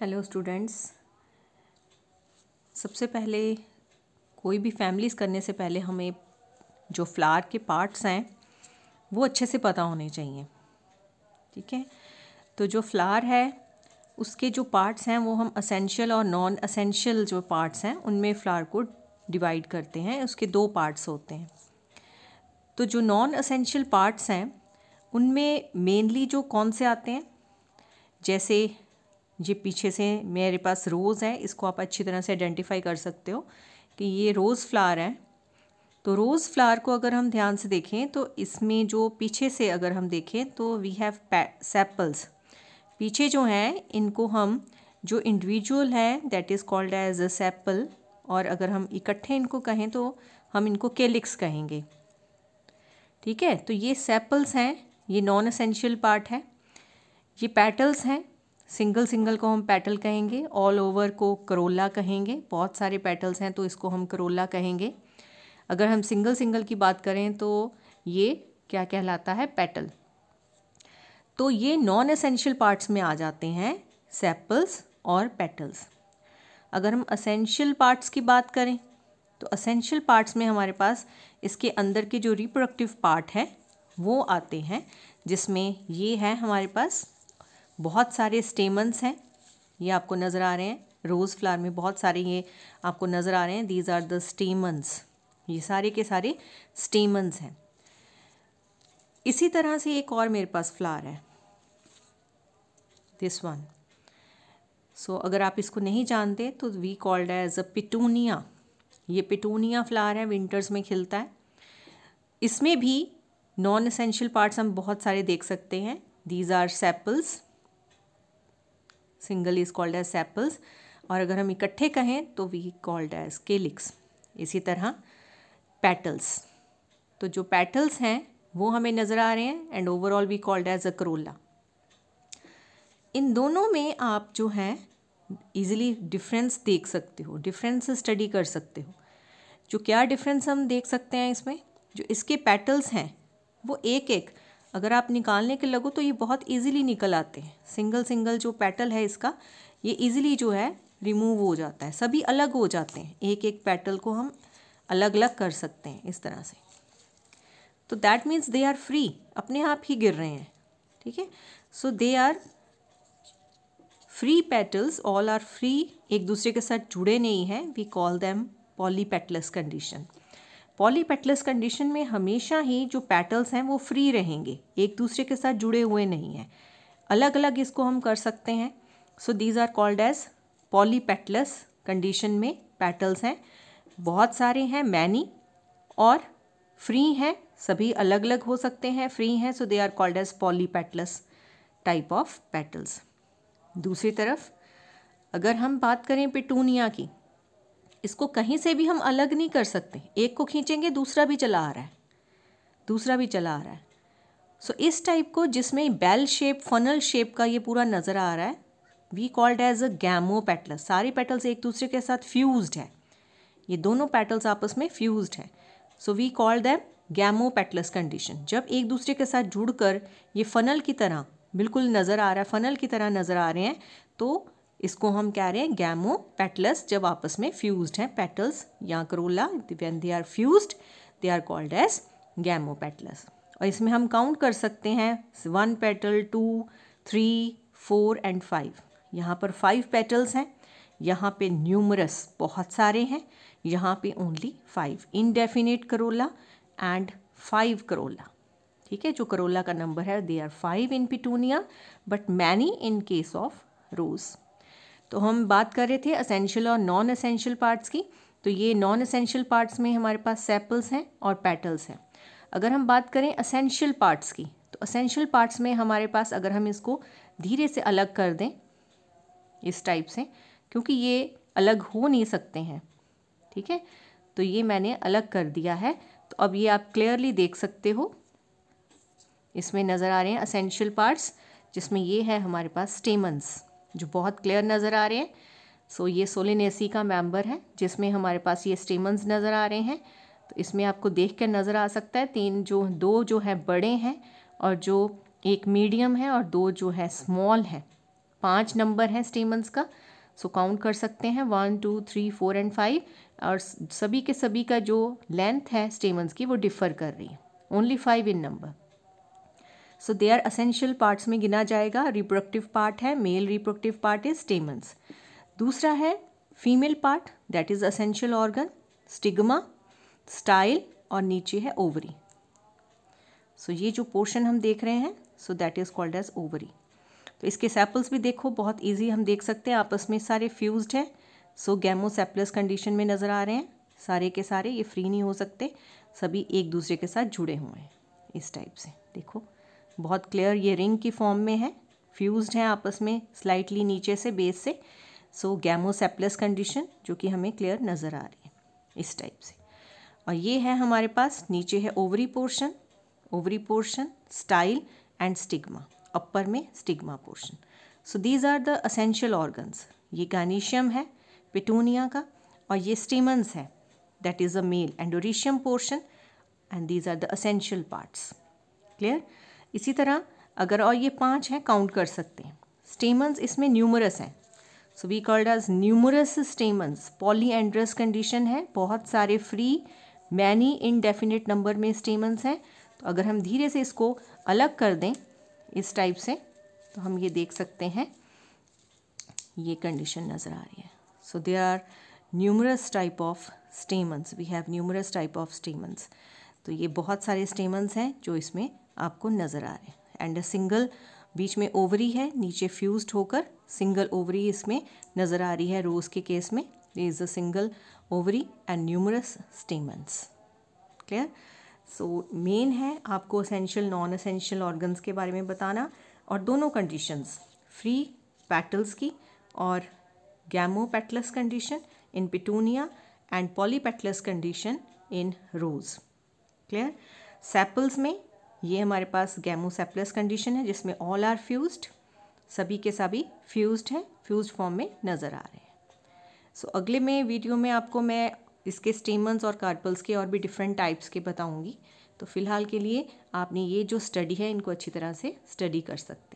hello students सबसे पहले कोई भी फैमिलीज़ करने से पहले हमें जो फ्लावर के पार्ट्स हैं वो अच्छे से पता होने चाहिए ठीक है तो जो फ्लावर है उसके जो पार्ट्स हैं वो हम असेंशियल और नॉन असेंशियल जो पार्ट्स हैं उनमें फ्लावर को डिवाइड करते हैं उसके दो पार्ट्स होते हैं तो जो नॉन असेंशियल पार्ट्स हैं उनमें मेनली जो कौन से आते हैं जैसे ये पीछे से मेरे पास रोज़ है इसको आप अच्छी तरह से आइडेंटिफाई कर सकते हो कि ये रोज़ फ्लावर है तो रोज़ फ्लावर को अगर हम ध्यान से देखें तो इसमें जो पीछे से अगर हम देखें तो वी हैव सेपल्स पीछे जो हैं इनको हम जो इंडिविजुअल हैं that is called as a sepal और अगर हम इकट्ठे इनको कहें तो हम इनको केलिक्स कहेंगे ठीक है तो ये सेप्पल्स हैं ये नॉन असेंशियल पार्ट है ये पैटल्स हैं सिंगल सिंगल को हम पेटल कहेंगे ऑल ओवर को करोला कहेंगे बहुत सारे पेटल्स हैं तो इसको हम करोला कहेंगे अगर हम सिंगल सिंगल की बात करें तो ये क्या कहलाता है पेटल तो ये नॉन असेंशियल पार्ट्स में आ जाते हैं सेपल्स और पेटल्स अगर हम असेंशियल पार्ट्स की बात करें तो असेंशियल पार्ट्स में हमारे पास इसके अंदर के जो रिप्रोडक्टिव पार्ट हैं वो आते हैं जिसमें ये है हमारे पास बहुत सारे स्टेमन्स हैं ये आपको नज़र आ रहे हैं रोज़ फ्लावर में बहुत सारे ये आपको नज़र आ रहे हैं दीज आर द स्टेमन्स ये सारे के सारे स्टेमन्स हैं इसी तरह से एक और मेरे पास फ्लावर है दिस वन सो अगर आप इसको नहीं जानते तो we called as a petunia ये पिटूनिया फ्लावर है विंटर्स में खिलता है इसमें भी नॉन असेंशियल पार्ट्स हम बहुत सारे देख सकते हैं these are sepals single is called as sepals और अगर हम इकट्ठे कहें तो वी कॉल्ड एज केलिक्स इसी तरह पैटल्स तो जो पैटल्स हैं वो हमें नज़र आ रहे हैं and overall we called as a corolla इन दोनों में आप जो हैं इजिली डिफरेंस देख सकते हो डिफरेंस स्टडी कर सकते हो जो क्या डिफरेंस हम देख सकते हैं इसमें जो इसके पैटल्स हैं वो एक एक अगर आप निकालने के लगो तो ये बहुत ईजिली निकल आते हैं सिंगल सिंगल जो पैटल है इसका ये ईजिली जो है रिमूव हो जाता है सभी अलग हो जाते हैं एक एक पैटल को हम अलग अलग कर सकते हैं इस तरह से तो that means they are free अपने आप ही गिर रहे हैं ठीक है so they are free petals all are free एक दूसरे के साथ जुड़े नहीं हैं we call them polypetalous condition polypetalous condition में हमेशा ही जो पेटल्स हैं वो फ्री रहेंगे एक दूसरे के साथ जुड़े हुए नहीं हैं अलग अलग इसको हम कर सकते हैं so these are called as polypetalous condition में पेटल्स हैं बहुत सारे हैं मैनी और फ्री हैं सभी अलग अलग हो सकते हैं फ्री हैं so they are called as polypetalous type of petals दूसरी तरफ अगर हम बात करें पिटूनिया की इसको कहीं से भी हम अलग नहीं कर सकते एक को खींचेंगे दूसरा भी चला आ रहा है दूसरा भी चला आ रहा है सो so, इस टाइप को जिसमें बेल शेप फनल शेप का ये पूरा नज़र आ रहा है we called as a gamopetal सारे पेटल्स एक दूसरे के साथ फ्यूज्ड है ये दोनों पेटल्स आपस में फ्यूज्ड हैं so we call them gamopetalous condition जब एक दूसरे के साथ जुड़कर ये फनल की तरह बिल्कुल नज़र आ रहा है फनल की तरह नज़र आ रहे हैं तो इसको हम कह रहे हैं गैमो पेटल्स जब आपस में फ्यूज्ड हैं पेटल्स या corolla when they are fused they are called as gamopetals और इसमें हम काउंट कर सकते हैं one petal two three four and five यहाँ पर फाइव पेटल्स हैं यहाँ पे न्यूमरस बहुत सारे हैं यहाँ पे only five indefinite corolla and five corolla ठीक है जो करोला का नंबर है they are five in petunia but many in case of rose तो हम बात कर रहे थे असेंशियल और नॉन असेंशियल पार्ट्स की तो ये नॉन असेंशियल पार्ट्स में हमारे पास सेपल्स हैं और पैटल्स हैं अगर हम बात करें असेंशियल पार्ट्स की तो असेंशियल पार्ट्स में हमारे पास अगर हम इसको धीरे से अलग कर दें इस टाइप से क्योंकि ये अलग हो नहीं सकते हैं ठीक है तो ये मैंने अलग कर दिया है तो अब ये आप क्लियरली देख सकते हो इसमें नज़र आ रहे हैं असेंशियल पार्ट्स जिसमें ये है हमारे पास स्टेमन्स जो बहुत क्लियर नज़र आ रहे हैं सो so, ये सोलिनेसी का मेंबर है जिसमें हमारे पास ये स्टेमन्स नज़र आ रहे हैं तो इसमें आपको देख कर नज़र आ सकता है तीन जो दो जो है बड़े हैं और जो एक मीडियम है और दो जो है स्मॉल है पाँच नंबर है स्टेमन्स का सो so, काउंट कर सकते हैं one two three four and five और सभी के सभी का जो लेंथ है स्टेमन्स की वो डिफ़र कर रही है only five in number so they are essential parts में गिना जाएगा रिप्रोडक्टिव पार्ट है male reproductive part is stamens दूसरा है female part that is essential organ stigma style और नीचे है ओवरी सो so, ये जो पोर्शन हम देख रहे हैं so that is called as ovary तो इसके सैपल्स भी देखो बहुत ईजी हम देख सकते हैं आपस में सारे फ्यूज्ड है सो गैमो गैमोसेपलस कंडीशन में नज़र आ रहे हैं सारे के सारे ये फ्री नहीं हो सकते सभी एक दूसरे के साथ जुड़े हुए हैं इस टाइप से देखो बहुत क्लियर ये रिंग की फॉर्म में है फ्यूज्ड हैं आपस में स्लाइटली नीचे से बेस से सो गैमोसेप्लस कंडीशन जो कि हमें क्लियर नज़र आ रही है इस टाइप से और ये है हमारे पास नीचे है ovary portion ovary portion style and stigma upper में stigma portion so these are the essential organs ये गानीशियम है पिटूनिया का और ये स्टीमन्स है that is a male androecium portion and these are the essential parts clear इसी तरह अगर और ये पाँच हैं काउंट कर सकते हैं स्टेमन्स इसमें न्यूमरस हैं so we called as numerous stamens polyandrous condition है बहुत सारे फ्री मैनी इनडेफिनेट नंबर में स्टेमन्स हैं तो अगर हम धीरे से इसको अलग कर दें इस टाइप से तो हम ये देख सकते हैं ये कंडीशन नज़र आ रही है so they are numerous type of stamens we have numerous type of stamens तो ये बहुत सारे स्टेमन्स हैं जो इसमें आपको नज़र आ रहे हैं एंड अ सिंगल बीच में ओवरी है नीचे फ्यूज्ड होकर सिंगल ओवरी इसमें नज़र आ रही है रोज़ के केस में is a single ovary and numerous stamens clear so main है आपको असेंशियल नॉन असेंशियल ऑर्गन्स के बारे में बताना और दोनों कंडीशंस फ्री पैटल्स की और gamopetalous condition in petunia and polypetalous condition in rose clear sepals में ये हमारे पास गैमोसेपलस कंडीशन है जिसमें ऑल आर फ्यूज्ड सभी के सभी फ्यूज्ड हैं फ्यूज फॉर्म में नज़र आ रहे हैं सो so, अगले में वीडियो में आपको मैं इसके स्टेमन्स और कार्पल्स के और भी डिफरेंट टाइप्स के बताऊंगी तो फ़िलहाल के लिए आपने ये जो स्टडी है इनको अच्छी तरह से स्टडी कर सकते हैं